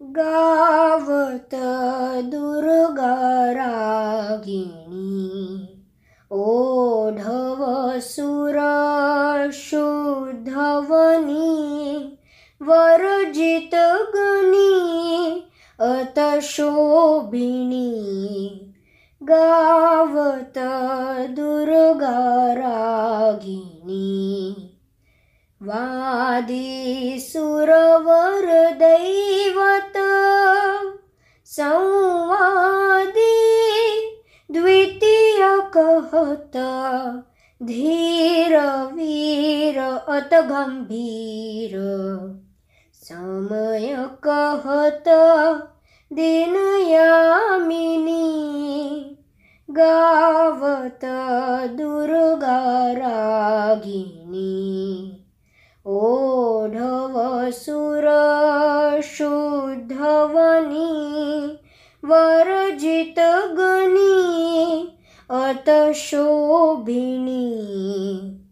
गावत दुर्गा रागिणी ओढव सुर शुद्धवनी वरजित गणी अतशोभिनी गावत दुर्गा रागिणी वादी सुरवर कहत धीर वीर अत गम्भीर समय कहत दिनयामिनी गावत दुर्गारागिनी ओढवसुरशुद्धवनी वरजित ग त